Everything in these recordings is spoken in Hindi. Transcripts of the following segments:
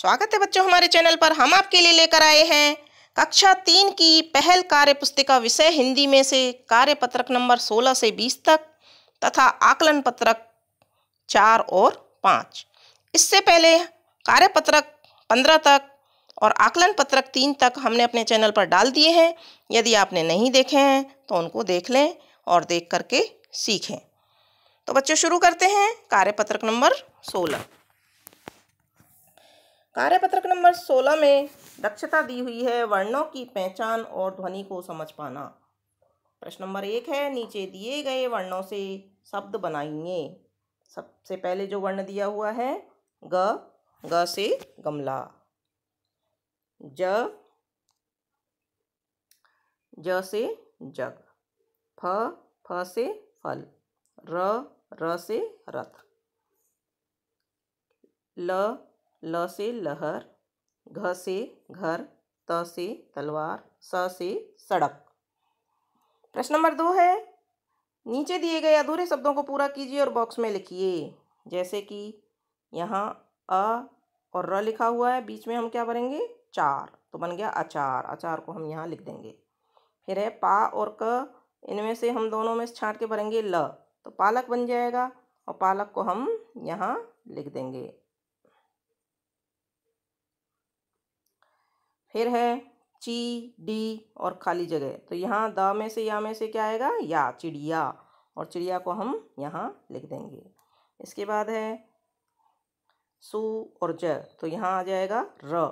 स्वागत है बच्चों हमारे चैनल पर हम आपके लिए लेकर आए हैं कक्षा तीन की पहल कार्य पुस्तिका विषय हिंदी में से कार्य पत्रक नंबर सोलह से बीस तक तथा आकलन पत्रक चार और पाँच इससे पहले कार्य पत्रक पंद्रह तक और आकलन पत्रक तीन तक हमने अपने चैनल पर डाल दिए हैं यदि आपने नहीं देखे हैं तो उनको देख लें और देख करके सीखें तो बच्चों शुरू करते हैं कार्य पत्रक नंबर सोलह कार्यपत्रक नंबर सोलह में दक्षता दी हुई है वर्णों की पहचान और ध्वनि को समझ पाना प्रश्न नंबर एक है नीचे दिए गए वर्णों से शब्द बनाइए सबसे पहले जो वर्ण दिया हुआ है ग ग से गमला ज ज से जग फ फ से फल र र से रथ ल ल से लहर घ से घर त से तलवार स से सड़क प्रश्न नंबर दो है नीचे दिए गए अधूरे शब्दों को पूरा कीजिए और बॉक्स में लिखिए जैसे कि यहाँ अ और र लिखा हुआ है बीच में हम क्या भरेंगे चार तो बन गया अचार अचार को हम यहाँ लिख देंगे फिर है पा और क इनमें से हम दोनों में से छाँट के भरेंगे ल तो पालक बन जाएगा और पालक को हम यहाँ लिख देंगे फिर है ची डी और खाली जगह तो यहाँ द में से या में से क्या आएगा या चिड़िया और चिड़िया को हम यहाँ लिख देंगे इसके बाद है सू और ज तो यहाँ आ जाएगा र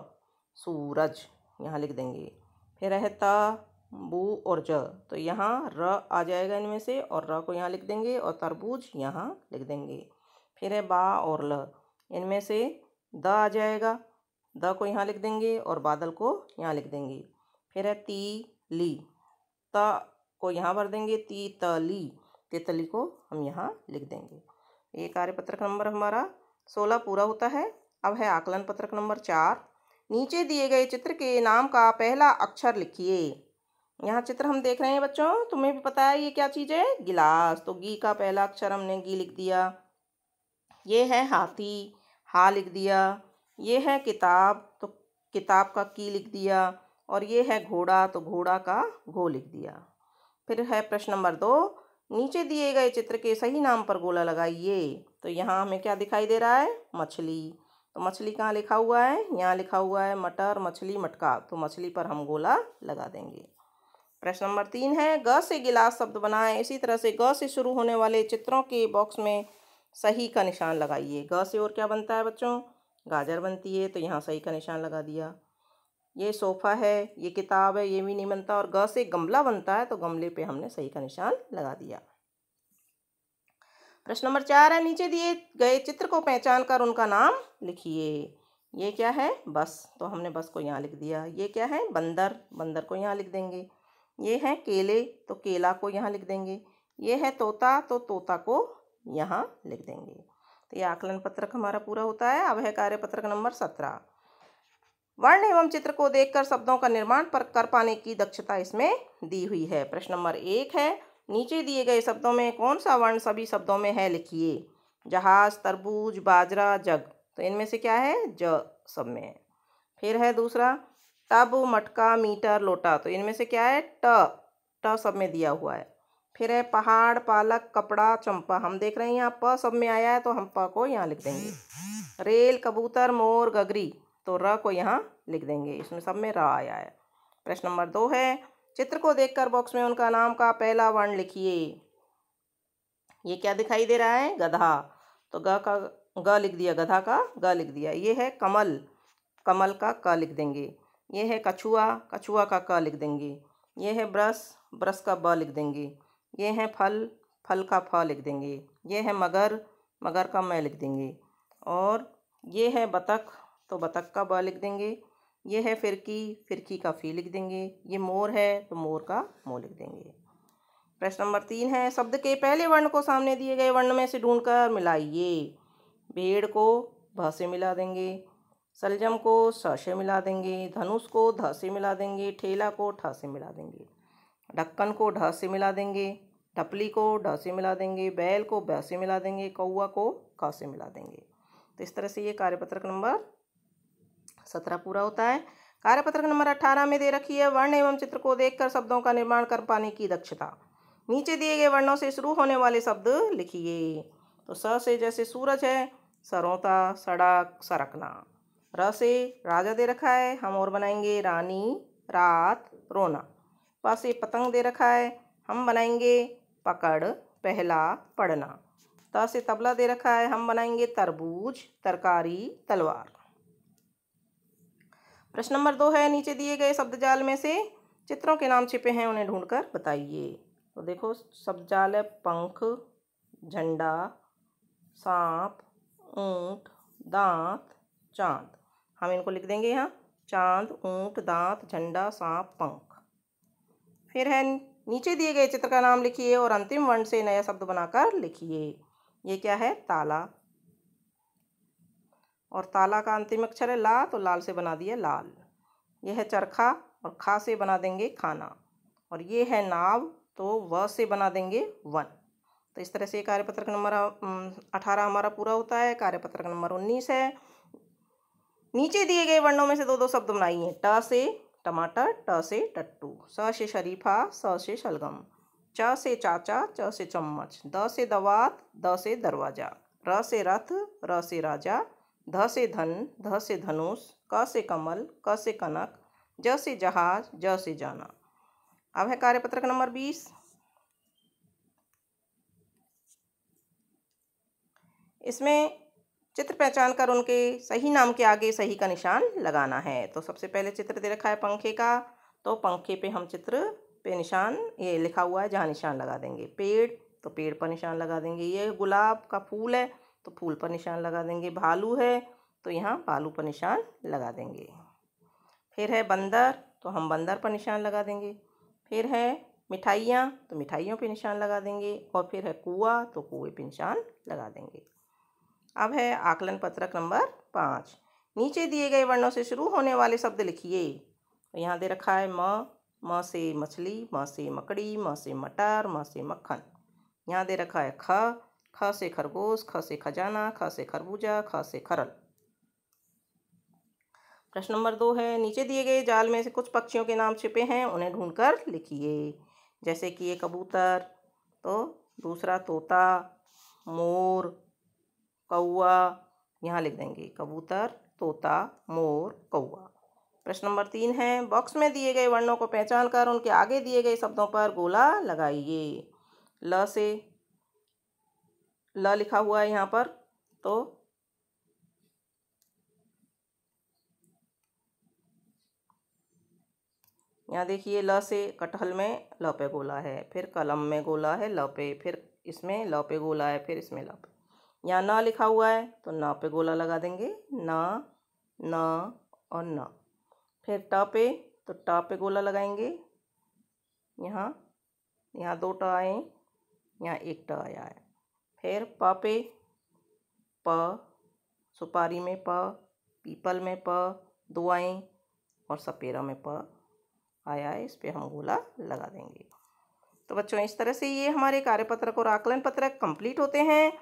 सूरज यहाँ लिख देंगे फिर है त बू और ज तो यहाँ र आ जाएगा इनमें से और र को यहाँ लिख देंगे और तरबूज यहाँ लिख देंगे फिर है बा और ल इनमें से द आ जाएगा द को यहाँ लिख देंगे और बादल को यहाँ लिख देंगे फिर है ती ली त को यहाँ भर देंगे ती तली तितली को हम यहाँ लिख देंगे ये कार्यपत्रक नंबर हमारा सोलह पूरा होता है अब है आकलन पत्रक नंबर चार नीचे दिए गए चित्र के नाम का पहला अक्षर लिखिए यहाँ चित्र हम देख रहे हैं बच्चों तुम्हें भी पता है ये क्या चीज़ है गिलास तो गी का पहला अक्षर हमने गी लिख दिया ये है हाथी हा लिख दिया ये है किताब तो किताब का की लिख दिया और ये है घोड़ा तो घोड़ा का घो लिख दिया फिर है प्रश्न नंबर दो नीचे दिए गए चित्र के सही नाम पर गोला लगाइए तो यहाँ हमें क्या दिखाई दे रहा है मछली तो मछली कहाँ लिखा हुआ है यहाँ लिखा हुआ है मटर मछली मटका तो मछली पर हम गोला लगा देंगे प्रश्न नंबर तीन है ग से गिलास शब्द बनाएं इसी तरह से ग से शुरू होने वाले चित्रों के बॉक्स में सही का निशान लगाइए ग से और क्या बनता है बच्चों गाजर बनती है तो यहाँ सही का निशान लगा दिया ये सोफ़ा है ये किताब है ये भी नहीं बनता और ग से गमला बनता है तो गमले पे हमने सही का निशान लगा दिया प्रश्न नंबर चार है नीचे दिए गए चित्र को पहचान कर उनका नाम लिखिए ये क्या है बस तो हमने बस को यहाँ लिख दिया ये क्या है बंदर बंदर को यहाँ लिख देंगे ये है केले तो केला को यहाँ लिख देंगे ये है तोता तो तोता को यहाँ लिख देंगे तो ये आकलन पत्रक हमारा पूरा होता है अब है कार्य पत्रक नंबर सत्रह वर्ण एवं चित्र को देखकर शब्दों का निर्माण पर कर पाने की दक्षता इसमें दी हुई है प्रश्न नंबर एक है नीचे दिए गए शब्दों में कौन सा वर्ण सभी शब्दों में है लिखिए जहाज तरबूज बाजरा जग तो इनमें से क्या है ज सब में फिर है दूसरा टब मटका मीटर लोटा तो इनमें से क्या है ट ट सब में दिया हुआ है फिर है पहाड़ पालक कपड़ा चंपा हम देख रहे हैं यहाँ प सब में आया है तो हम प को यहाँ लिख देंगे रेल कबूतर मोर गगरी तो र को यहाँ लिख देंगे इसमें सब में र आया है प्रश्न नंबर दो है चित्र को देखकर बॉक्स में उनका नाम का पहला वर्ण लिखिए ये क्या दिखाई दे रहा है गधा तो ग का ग लिख दिया गधा का ग लिख दिया ये है कमल कमल का क लिख देंगे ये है कछुआ कछुआ का क लिख देंगे ये है ब्रश ब्रश का ब लिख देंगे ये हैं फल फल का फ लिख देंगे ये है मगर मगर का मैं लिख देंगे और ये है बतख तो बतख का ब लिख देंगे ये है फिरकी फिरकी का फी लिख देंगे ये मोर है तो मोर का मो लिख देंगे प्रश्न नंबर तीन है शब्द के पहले वर्ण को सामने दिए गए वर्ण में से ढूंढ कर मिलाइए भेड़ को भ से मिला देंगे सलजम को स से मिला देंगे धनुष को ध से मिला देंगे ठेला को ठ से मिला देंगे ढक्कन को ढ से मिला देंगे टपली को ड से मिला देंगे बैल को ब से मिला देंगे कौआ को क से मिला देंगे तो इस तरह से ये कार्यपत्रक नंबर सत्रह पूरा होता है कार्यपत्रक नंबर अठारह में दे रखी है वर्ण एवं चित्र को देखकर शब्दों का निर्माण कर पाने की दक्षता नीचे दिए गए वर्णों से शुरू होने वाले शब्द लिखिए तो स से जैसे सूरज है सरोता सड़क सरकना र से राजा दे रखा है हम और बनाएंगे रानी रात रोना प से पतंग दे रखा है हम बनाएंगे पकड़ पहला पढ़ना त से तबला दे रखा है हम बनाएंगे तरबूज तरकारी तलवार प्रश्न नंबर दो है नीचे दिए गए शब्द जाल में से चित्रों के नाम छिपे हैं उन्हें ढूंढकर बताइए तो देखो जाल है पंख झंडा सांप ऊंट दांत चांद हम इनको लिख देंगे यहाँ चांद ऊंट दांत झंडा सांप पंख फिर है नीचे दिए गए चित्र का नाम लिखिए और अंतिम वर्ण से नया शब्द बनाकर लिखिए ये क्या है ताला और ताला का अंतिम अक्षर है ला तो लाल से बना दिया लाल यह है चरखा और खा से बना देंगे खाना और ये है नाव तो व से बना देंगे वन तो इस तरह से कार्यपत्रक नंबर अठारह हमारा पूरा होता है कार्यपत्रक नंबर उन्नीस है नीचे दिए गए वर्णों में से दो दो शब्द बनाइए ट से टमाटर ट से टट्टू स से शरीफा स से शलगम च से चाचा च से चम्मच द से दवात द से दरवाजा र से रथ र से राजा ध से धन ध से धनुष क से कमल क से कनक ज से जहाज ज से जाना अब है कार्यपत्रक नंबर बीस इसमें चित्र पहचान कर उनके सही नाम के आगे सही का निशान लगाना है तो सबसे पहले चित्र दे रखा है पंखे का तो पंखे पे हम चित्र पे निशान ये लिखा हुआ है जहाँ निशान लगा देंगे पेड़ तो पेड़ पर निशान लगा देंगे ये गुलाब का फूल है तो फूल पर निशान लगा देंगे भालू है तो यहाँ भालू पर निशान लगा देंगे फिर है बंदर तो हम बंदर पर निशान लगा देंगे फिर है मिठाइयाँ तो मिठाइयों पर निशान लगा देंगे और फिर है कुआ तो कुएँ पर निशान लगा देंगे अब है आकलन पत्रक नंबर पाँच नीचे दिए गए वर्णों से शुरू होने वाले शब्द लिखिए यहाँ दे रखा है म म से मछली म से मकड़ी म से मटर म से मक्खन यहाँ दे रखा है ख ख से खरगोश ख से खजाना ख से खरबूजा ख से खरल प्रश्न नंबर दो है नीचे दिए गए जाल में से कुछ पक्षियों के नाम छिपे हैं उन्हें ढूंढकर लिखिए जैसे कि ये कबूतर तो दूसरा तोता मोर कौआ यहाँ लिख देंगे कबूतर तोता मोर कौआ प्रश्न नंबर तीन है बॉक्स में दिए गए वर्णों को पहचान कर उनके आगे दिए गए शब्दों पर गोला लगाइए ल से ल लिखा हुआ है यहाँ पर तो यहाँ देखिए ल से कटहल में ल पे गोला है फिर कलम में गोला है ल पे फिर इसमें ल पे गोला है फिर इसमें ल पे यहाँ ना लिखा हुआ है तो ना पे गोला लगा देंगे ना ना और ना फिर टा पे तो टा पे गोला लगाएंगे यहाँ यहाँ दो टा आए यहाँ एक टा आया है फिर प पे प सुपारी में प पीपल में प दो आए और सपेरा में प आया है इस पर हम गोला लगा देंगे तो बच्चों इस तरह से ये हमारे कार्यपत्रक और आकलन पत्रक कंप्लीट होते हैं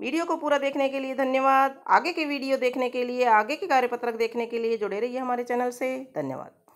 वीडियो को पूरा देखने के लिए धन्यवाद आगे के वीडियो देखने के लिए आगे के कार्यपत्रक देखने के लिए जुड़े रहिए हमारे चैनल से धन्यवाद